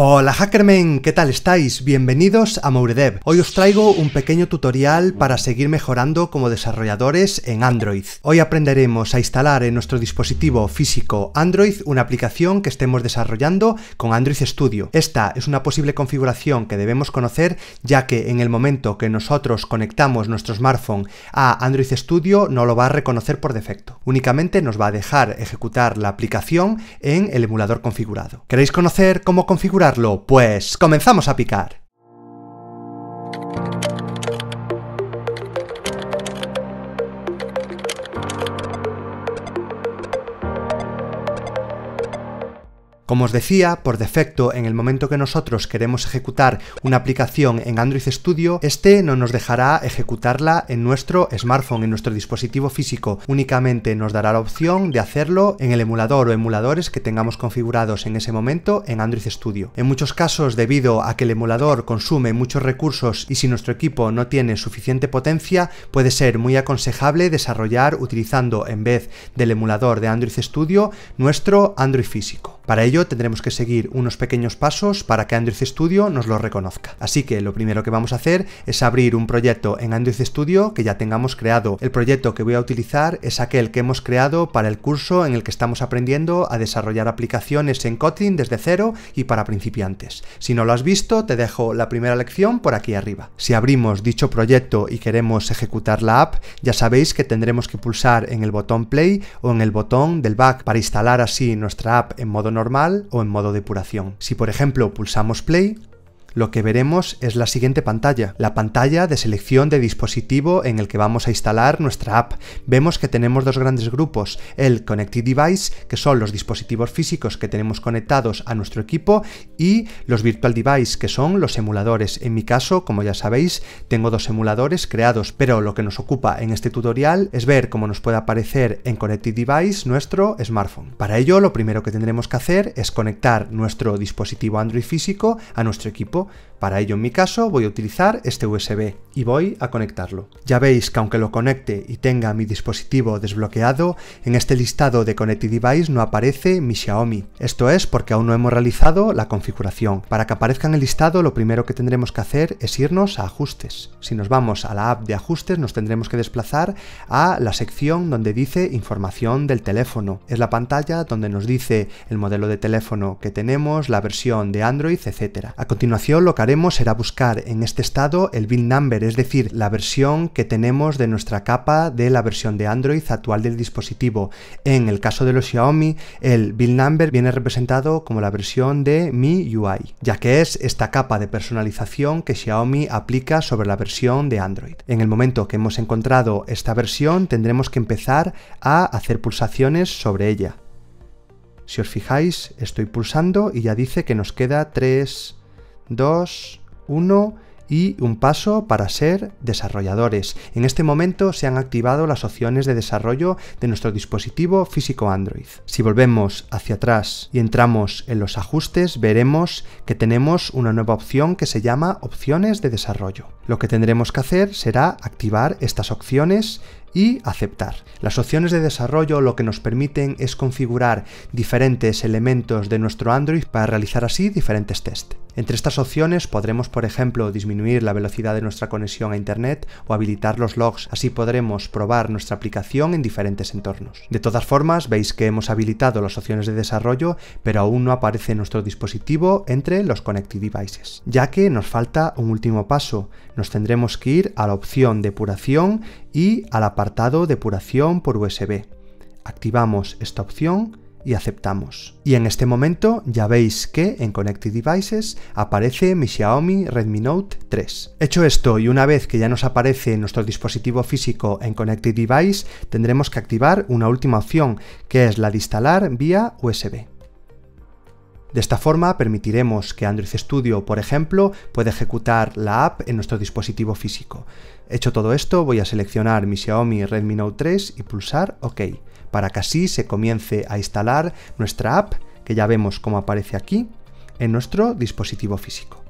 Hola hackermen, ¿qué tal estáis? Bienvenidos a Mouredev. Hoy os traigo un pequeño tutorial para seguir mejorando como desarrolladores en Android. Hoy aprenderemos a instalar en nuestro dispositivo físico Android una aplicación que estemos desarrollando con Android Studio. Esta es una posible configuración que debemos conocer ya que en el momento que nosotros conectamos nuestro smartphone a Android Studio no lo va a reconocer por defecto. Únicamente nos va a dejar ejecutar la aplicación en el emulador configurado. ¿Queréis conocer cómo configurar pues comenzamos a picar. Como os decía, por defecto, en el momento que nosotros queremos ejecutar una aplicación en Android Studio, este no nos dejará ejecutarla en nuestro smartphone, en nuestro dispositivo físico. Únicamente nos dará la opción de hacerlo en el emulador o emuladores que tengamos configurados en ese momento en Android Studio. En muchos casos, debido a que el emulador consume muchos recursos y si nuestro equipo no tiene suficiente potencia, puede ser muy aconsejable desarrollar utilizando en vez del emulador de Android Studio nuestro Android físico. Para ello tendremos que seguir unos pequeños pasos para que Android Studio nos lo reconozca. Así que lo primero que vamos a hacer es abrir un proyecto en Android Studio que ya tengamos creado. El proyecto que voy a utilizar es aquel que hemos creado para el curso en el que estamos aprendiendo a desarrollar aplicaciones en Kotlin desde cero y para principiantes. Si no lo has visto, te dejo la primera lección por aquí arriba. Si abrimos dicho proyecto y queremos ejecutar la app, ya sabéis que tendremos que pulsar en el botón play o en el botón del back para instalar así nuestra app en modo normal o en modo depuración. Si por ejemplo pulsamos play, lo que veremos es la siguiente pantalla, la pantalla de selección de dispositivo en el que vamos a instalar nuestra app. Vemos que tenemos dos grandes grupos, el Connected Device, que son los dispositivos físicos que tenemos conectados a nuestro equipo, y los Virtual Device, que son los emuladores. En mi caso, como ya sabéis, tengo dos emuladores creados, pero lo que nos ocupa en este tutorial es ver cómo nos puede aparecer en Connected Device nuestro smartphone. Para ello, lo primero que tendremos que hacer es conectar nuestro dispositivo Android físico a nuestro equipo. Para ello en mi caso voy a utilizar este USB y voy a conectarlo. Ya veis que aunque lo conecte y tenga mi dispositivo desbloqueado, en este listado de Connected Device no aparece mi Xiaomi. Esto es porque aún no hemos realizado la configuración. Para que aparezca en el listado lo primero que tendremos que hacer es irnos a ajustes. Si nos vamos a la app de ajustes nos tendremos que desplazar a la sección donde dice información del teléfono. Es la pantalla donde nos dice el modelo de teléfono que tenemos, la versión de Android, etc. A continuación lo que haremos será buscar en este estado el build number, es decir, la versión que tenemos de nuestra capa de la versión de Android actual del dispositivo. En el caso de los Xiaomi, el build number viene representado como la versión de Mi UI, ya que es esta capa de personalización que Xiaomi aplica sobre la versión de Android. En el momento que hemos encontrado esta versión, tendremos que empezar a hacer pulsaciones sobre ella. Si os fijáis, estoy pulsando y ya dice que nos queda tres. 2, 1 y un paso para ser desarrolladores. En este momento se han activado las opciones de desarrollo de nuestro dispositivo físico Android. Si volvemos hacia atrás y entramos en los ajustes, veremos que tenemos una nueva opción que se llama opciones de desarrollo. Lo que tendremos que hacer será activar estas opciones y aceptar. Las opciones de desarrollo lo que nos permiten es configurar diferentes elementos de nuestro Android para realizar así diferentes test. Entre estas opciones podremos, por ejemplo, disminuir la velocidad de nuestra conexión a Internet o habilitar los logs, así podremos probar nuestra aplicación en diferentes entornos. De todas formas, veis que hemos habilitado las opciones de desarrollo, pero aún no aparece nuestro dispositivo entre los Connected Devices. Ya que nos falta un último paso, nos tendremos que ir a la opción Depuración y al apartado Depuración por USB. Activamos esta opción y aceptamos. Y en este momento ya veis que en Connected Devices aparece mi Xiaomi Redmi Note 3. Hecho esto y una vez que ya nos aparece nuestro dispositivo físico en Connected Device, tendremos que activar una última opción que es la de instalar vía USB. De esta forma permitiremos que Android Studio, por ejemplo, pueda ejecutar la app en nuestro dispositivo físico. Hecho todo esto, voy a seleccionar mi Xiaomi Redmi Note 3 y pulsar OK, para que así se comience a instalar nuestra app, que ya vemos cómo aparece aquí, en nuestro dispositivo físico.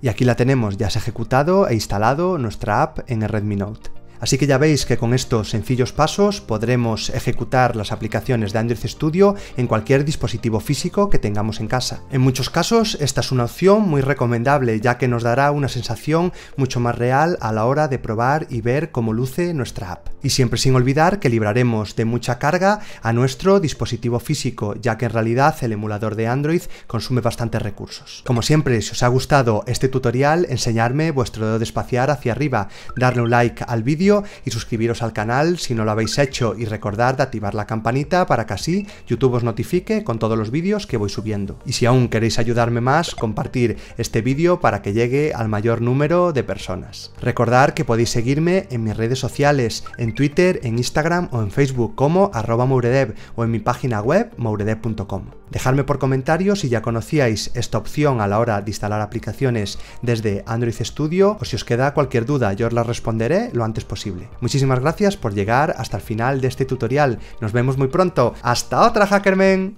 Y aquí la tenemos, ya se ha ejecutado e instalado nuestra app en el Redmi Note. Así que ya veis que con estos sencillos pasos podremos ejecutar las aplicaciones de Android Studio en cualquier dispositivo físico que tengamos en casa. En muchos casos esta es una opción muy recomendable ya que nos dará una sensación mucho más real a la hora de probar y ver cómo luce nuestra app. Y siempre sin olvidar que libraremos de mucha carga a nuestro dispositivo físico ya que en realidad el emulador de Android consume bastantes recursos. Como siempre, si os ha gustado este tutorial, enseñarme vuestro dedo de espaciar hacia arriba, darle un like al vídeo y suscribiros al canal si no lo habéis hecho y recordar de activar la campanita para que así YouTube os notifique con todos los vídeos que voy subiendo. Y si aún queréis ayudarme más, compartir este vídeo para que llegue al mayor número de personas. Recordad que podéis seguirme en mis redes sociales, en Twitter, en Instagram o en Facebook como arroba mouredev o en mi página web mouredev.com. Dejadme por comentarios si ya conocíais esta opción a la hora de instalar aplicaciones desde Android Studio o si os queda cualquier duda yo os la responderé lo antes posible Muchísimas gracias por llegar hasta el final de este tutorial. Nos vemos muy pronto. ¡Hasta otra, Hackerman!